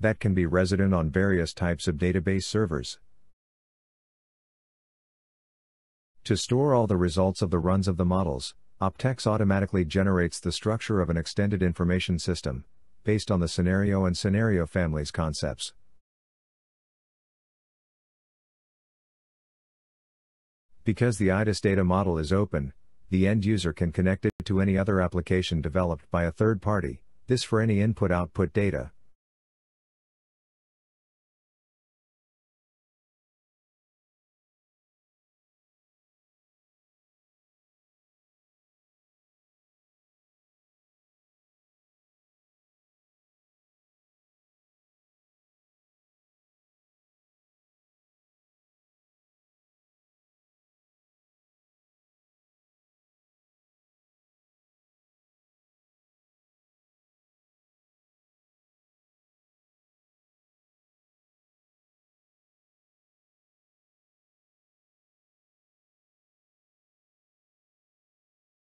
that can be resident on various types of database servers. To store all the results of the runs of the models, Optex automatically generates the structure of an extended information system, based on the scenario and scenario families concepts. Because the IDIS data model is open, the end user can connect it to any other application developed by a third party, this for any input-output data.